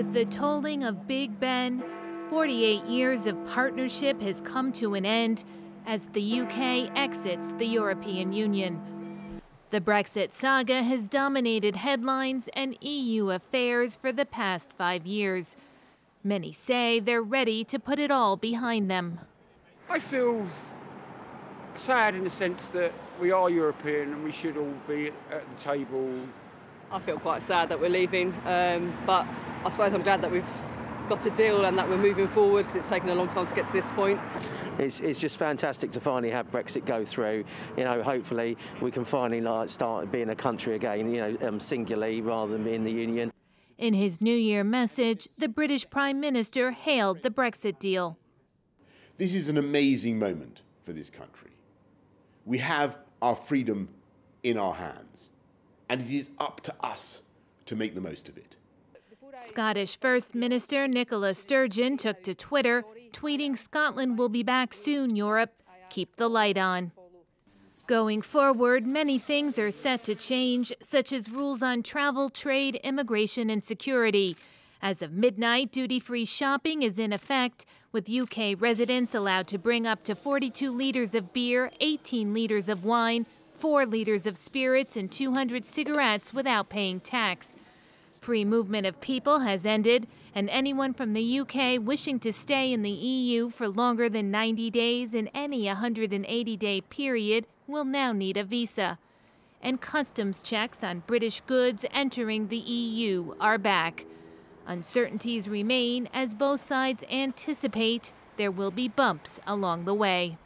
With the tolling of Big Ben, 48 years of partnership has come to an end as the UK exits the European Union. The Brexit saga has dominated headlines and EU affairs for the past five years. Many say they're ready to put it all behind them. I feel sad in the sense that we are European and we should all be at the table I feel quite sad that we're leaving, um, but I suppose I'm glad that we've got a deal and that we're moving forward because it's taken a long time to get to this point. It's, it's, just fantastic to finally have Brexit go through. You know, hopefully we can finally like, start being a country again, you know, um, singularly rather than in the union. In his New Year message, the British Prime Minister hailed the Brexit deal. This is an amazing moment for this country. We have our freedom in our hands and it is up to us to make the most of it. Scottish First Minister Nicola Sturgeon took to Twitter, tweeting, Scotland will be back soon, Europe. Keep the light on. Going forward, many things are set to change, such as rules on travel, trade, immigration, and security. As of midnight, duty free shopping is in effect, with UK residents allowed to bring up to 42 litres of beer, 18 litres of wine, four liters of spirits and 200 cigarettes without paying tax. Free movement of people has ended, and anyone from the UK wishing to stay in the EU for longer than 90 days in any 180 day period will now need a visa. And customs checks on British goods entering the EU are back. Uncertainties remain as both sides anticipate there will be bumps along the way.